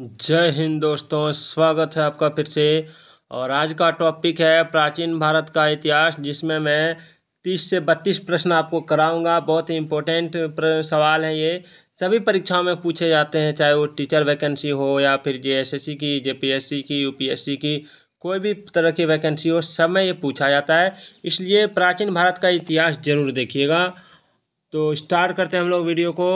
जय हिंद दोस्तों स्वागत है आपका फिर से और आज का टॉपिक है प्राचीन भारत का इतिहास जिसमें मैं तीस से बत्तीस प्रश्न आपको कराऊंगा बहुत ही इम्पोर्टेंट सवाल हैं ये सभी परीक्षाओं में पूछे जाते हैं चाहे वो टीचर वैकेंसी हो या फिर जे की जे की यू की कोई भी तरह की वैकेंसी हो सब में ये पूछा जाता है इसलिए प्राचीन भारत का इतिहास ज़रूर देखिएगा तो स्टार्ट करते हैं हम लोग वीडियो को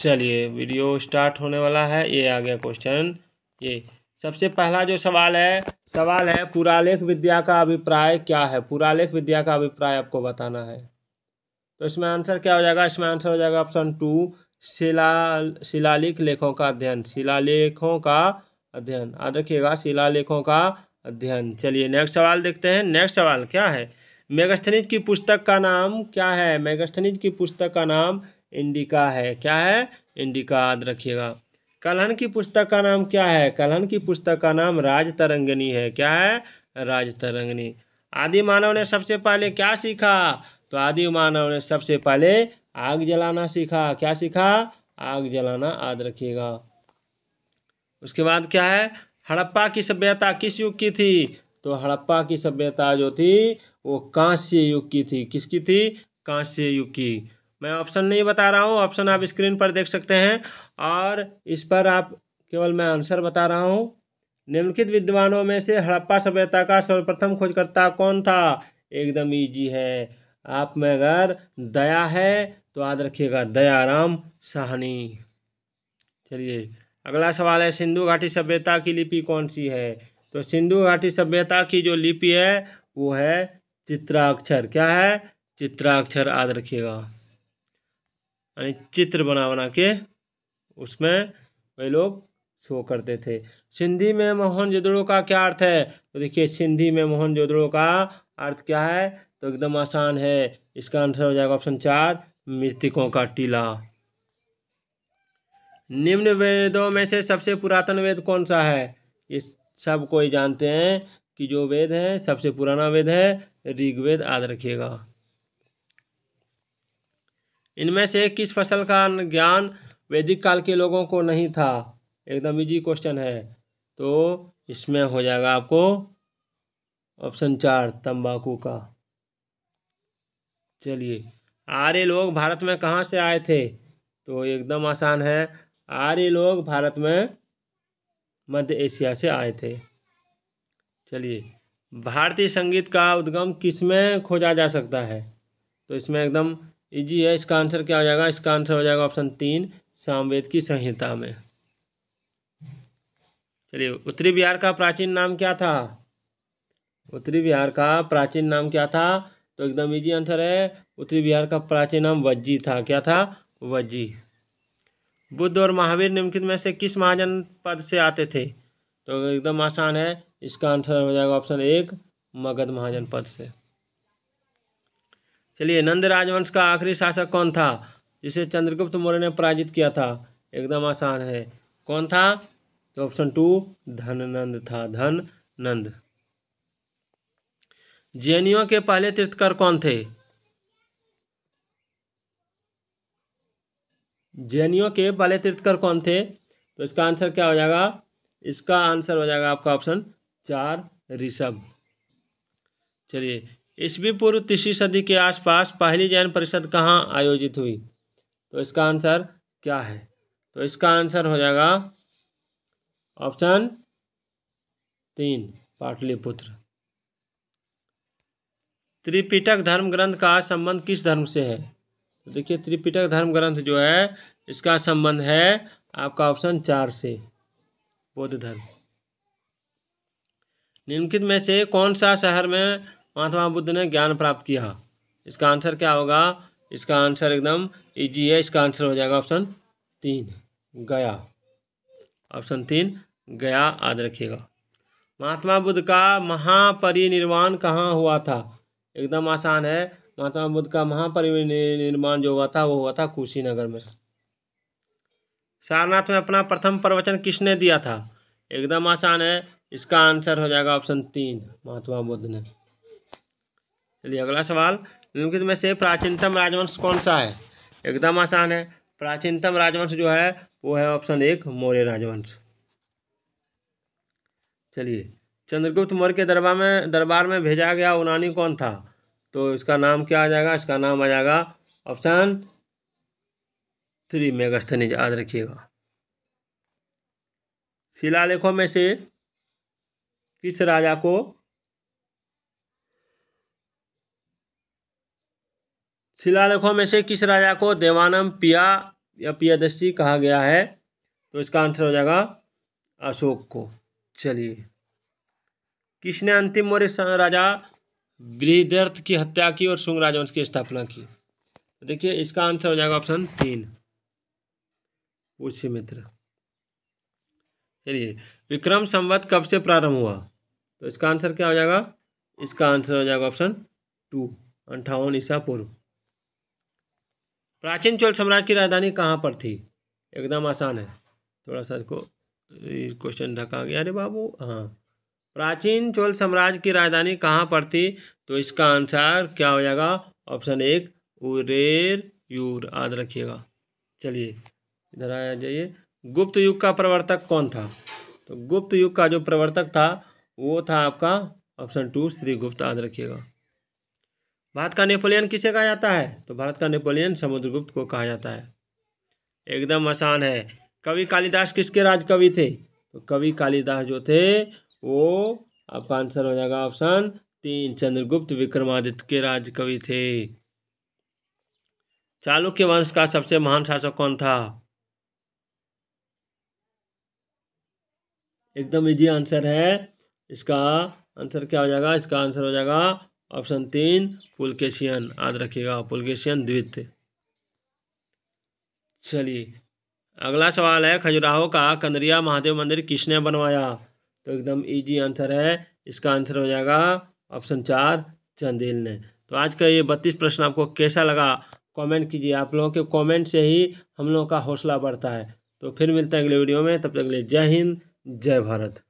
चलिए वीडियो स्टार्ट होने वाला है ये आ गया क्वेश्चन ये सबसे पहला जो सवाल है सवाल है पुरालेख विद्या का अभिप्राय क्या है पुरालेख विद्या का अभिप्राय आपको बताना है तो इसमें आंसर क्या हो जाएगा इसमें आंसर हो जाएगा ऑप्शन टू शिला शिलालेख लेखों का अध्ययन शिलालेखों का अध्ययन आ रखिएगा शिलालेखों का अध्ययन चलिए नेक्स्ट सवाल देखते हैं नेक्स्ट सवाल क्या है मेगस्थनिज की पुस्तक का नाम क्या है मेगस्थनिज की पुस्तक का नाम इंडिका है क्या है इंडिका याद रखिएगा कलहन की पुस्तक का नाम क्या है कलहन की पुस्तक का नाम राज तरंगनी है क्या है राज तरंगनी आदि मानव ने सबसे पहले क्या सीखा तो आदि मानव ने सबसे पहले आग जलाना सीखा क्या सीखा आग जलाना याद रखिएगा उसके बाद क्या है हड़प्पा की सभ्यता किस युग की थी तो हड़प्पा की सभ्यता जो थी वो कांस्य युग की थी किसकी थी कांस्य युग की मैं ऑप्शन नहीं बता रहा हूँ ऑप्शन आप स्क्रीन पर देख सकते हैं और इस पर आप केवल मैं आंसर बता रहा हूँ निम्नलिखित विद्वानों में से हड़प्पा सभ्यता का सर्वप्रथम खोजकर्ता कौन था एकदम ईजी है आप में अगर दया है तो याद रखिएगा दयाराम सहनी चलिए अगला सवाल है सिंधु घाटी सभ्यता की लिपि कौन सी है तो सिंधु घाटी सभ्यता की जो लिपि है वो है चित्राक्षर क्या है चित्राक्षर याद रखिएगा यानी चित्र बना बना के उसमें वे लोग शो करते थे सिंधी में मोहन जोदड़ो का क्या अर्थ है तो देखिए सिंधी में मोहन जोदड़ो का अर्थ क्या है तो एकदम आसान है इसका आंसर हो जाएगा ऑप्शन चार मृतिकों का टीला निम्न वेदों में से सबसे पुरातन वेद कौन सा है ये सब कोई जानते हैं कि जो वेद है सबसे पुराना वेद है ऋग्वेद याद रखिएगा इनमें से किस फसल का ज्ञान वैदिक काल के लोगों को नहीं था एकदम इजी क्वेश्चन है तो इसमें हो जाएगा आपको ऑप्शन चार तंबाकू का चलिए आर्य लोग भारत में कहाँ से आए थे तो एकदम आसान है आर्य लोग भारत में मध्य एशिया से आए थे चलिए भारतीय संगीत का उद्गम किस में खोजा जा सकता है तो इसमें एकदम इजी है इसका आंसर क्या हो जाएगा इसका आंसर हो जाएगा ऑप्शन तीन सामवेद की संहिता में चलिए उत्तरी बिहार का प्राचीन नाम क्या था उत्तरी बिहार का प्राचीन नाम क्या था तो एकदम इजी आंसर है उत्तरी बिहार का प्राचीन नाम वज्जी था क्या था वज्जी बुद्ध और महावीर निम्नलिखित में से किस महाजन पद से आते थे तो एकदम आसान है इसका आंसर हो जाएगा ऑप्शन एक मगध महाजन पद से चलिए नंद राजवंश का आखिरी शासक कौन था जिसे चंद्रगुप्त मौर्य ने पराजित किया था एकदम आसान है कौन था तो ऑप्शन टू धननंद था धन नंद जैनियों के पहले तीर्थकर कौन थे जैनियों के पहले तीर्थकर कौन थे तो इसका आंसर क्या हो जाएगा इसका आंसर हो जाएगा आपका ऑप्शन चार ऋषभ चलिए ईस्वी पूर्व तीसरी सदी के आसपास पहली जैन परिषद कहाँ आयोजित हुई तो इसका आंसर क्या है तो इसका आंसर हो जाएगा ऑप्शन तीन पाटलिपुत्र त्रिपिटक धर्म ग्रंथ का संबंध किस धर्म से है तो देखिए त्रिपिटक धर्म ग्रंथ जो है इसका संबंध है आपका ऑप्शन चार से बौद्ध धर्म निम्नलिखित में से कौन सा शहर में महात्मा बुद्ध ने ज्ञान प्राप्त किया इसका आंसर क्या होगा इसका आंसर एकदम इजी है इसका आंसर हो जाएगा ऑप्शन तीन गया ऑप्शन तीन गया याद रखिएगा महात्मा बुद्ध का महापरिनिर्वाण कहाँ हुआ था एकदम आसान है महात्मा बुद्ध का महापरिनिर्माण जो हुआ था वो हुआ था कुशीनगर में सारनाथ में अपना प्रथम प्रवचन किसने दिया था एकदम आसान है इसका आंसर हो जाएगा ऑप्शन तीन महात्मा बुद्ध ने चलिए अगला सवाल निम्नलिखित में से प्राचीनतम राजवंश कौन सा है एकदम आसान है प्राचीनतम राजवंश जो है वो है ऑप्शन एक मौर्य राजवंश चलिए चंद्रगुप्त मौर्य के दरबार में दरबार में भेजा गया उनानी कौन था तो इसका नाम क्या आ जाएगा इसका नाम आ जाएगा ऑप्शन थ्री मेगास्थनीज याद रखिएगा शिलालेखों में से किस राजा को शिलालेखों में से किस राजा को देवानम पिया या पियादशी कहा गया है तो इसका आंसर हो जाएगा अशोक को चलिए किसने अंतिम मौर्य राजा वृहदर्थ की हत्या की और शुंग राजवंश की स्थापना की तो देखिए इसका आंसर हो जाएगा ऑप्शन तीन उसी मित्र चलिए विक्रम संवत कब से प्रारंभ हुआ तो इसका आंसर क्या हो जाएगा इसका आंसर हो जाएगा ऑप्शन टू अंठावन ईसा पूर्व प्राचीन चोल साम्राज्य की राजधानी कहाँ पर थी एकदम आसान है थोड़ा सा इसको क्वेश्चन ढका गया अरे बाबू हाँ प्राचीन चोल साम्राज्य की राजधानी कहाँ पर थी तो इसका आंसर क्या हो जाएगा ऑप्शन एक उरेर यूर याद रखिएगा चलिए इधर आ जाइए गुप्त युग का प्रवर्तक कौन था तो गुप्त युग का जो प्रवर्तक था वो था आपका ऑप्शन टू श्री गुप्त याद रखिएगा भारत का नेपोलियन किसे कहा जाता है तो भारत का नेपोलियन समुद्रगुप्त को कहा जाता है एकदम आसान है कवि कालिदास किसके राजकवि थे तो कवि कालिदास जो थे वो आपका आंसर हो जाएगा ऑप्शन तीन चंद्रगुप्त विक्रमादित्य के राजकवि थे चालुक्य वंश का सबसे महान शासक कौन था एकदम इजी आंसर है इसका आंसर क्या हो जाएगा इसका आंसर हो जाएगा ऑप्शन तीन पुलकेशियन याद रखिएगा पुलकेशियन द्वितीय चलिए अगला सवाल है खजुराहो का कंदरिया महादेव मंदिर किसने बनवाया तो एकदम इजी आंसर है इसका आंसर हो जाएगा ऑप्शन चार चंदेल ने तो आज का ये बत्तीस प्रश्न आपको कैसा लगा कमेंट कीजिए आप लोगों के कमेंट से ही हम लोगों का हौसला बढ़ता है तो फिर मिलते हैं अगले वीडियो में तब तक के लिए जय हिंद जय भारत